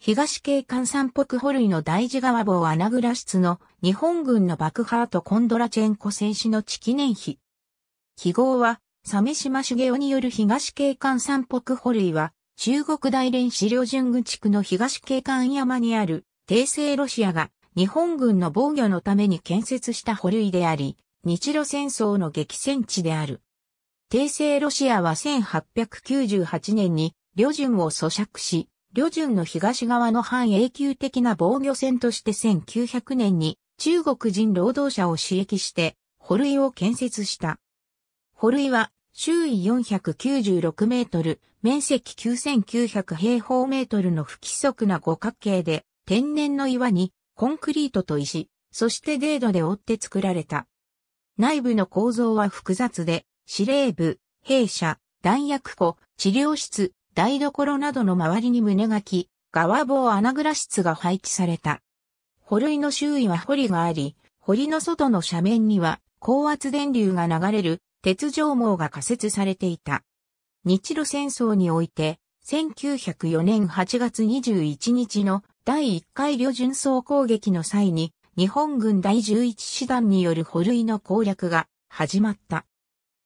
東京関山北保類の大事川坊穴倉室の日本軍の爆破とコンドラチェンコ戦士の地記念碑。記号は、サシ島ゲオによる東京関山北保類は、中国大連資料順軍地区の東京関山にある、帝政ロシアが日本軍の防御のために建設した保類であり、日露戦争の激戦地である。帝政ロシアは1898年に、旅順を咀嚼し、旅順の東側の半永久的な防御線として1900年に中国人労働者を刺激して、ホルイを建設した。ホルイは周囲496メートル、面積9900平方メートルの不規則な五角形で、天然の岩にコンクリートと石、そしてデードで覆って作られた。内部の構造は複雑で、司令部、兵舎、弾薬庫、治療室、台所などの周りに胸き、側棒穴蔵室が配置された。掘塁の周囲は堀があり、堀の外の斜面には高圧電流が流れる鉄条網が仮設されていた。日露戦争において、1904年8月21日の第1回旅順総攻撃の際に、日本軍第11師団による捕類の攻略が始まった。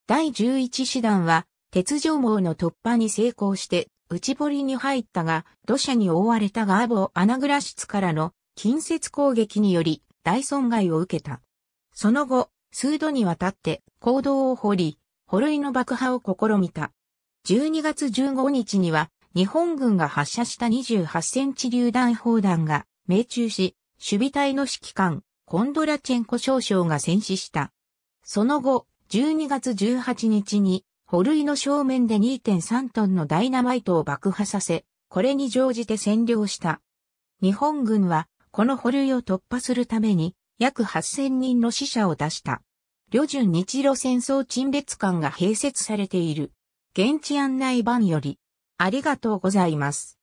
第11師団は鉄条網の突破に成功して内堀に入ったが、土砂に覆われたガーボ穴ラ室からの近接攻撃により大損害を受けた。その後、数度にわたって行動を掘り、掘類の爆破を試みた。12月15日には、日本軍が発射した28センチ榴弾砲弾が命中し、守備隊の指揮官、コンドラチェンコ少将が戦死した。その後、12月18日に捕類の正面で2.3トンのダイナマイトを爆破させ、これに乗じて占領した。日本軍は、この捕留を突破するために、約8000人の死者を出した。旅順日露戦争陳列館が併設されている。現地案内版より、ありがとうございます。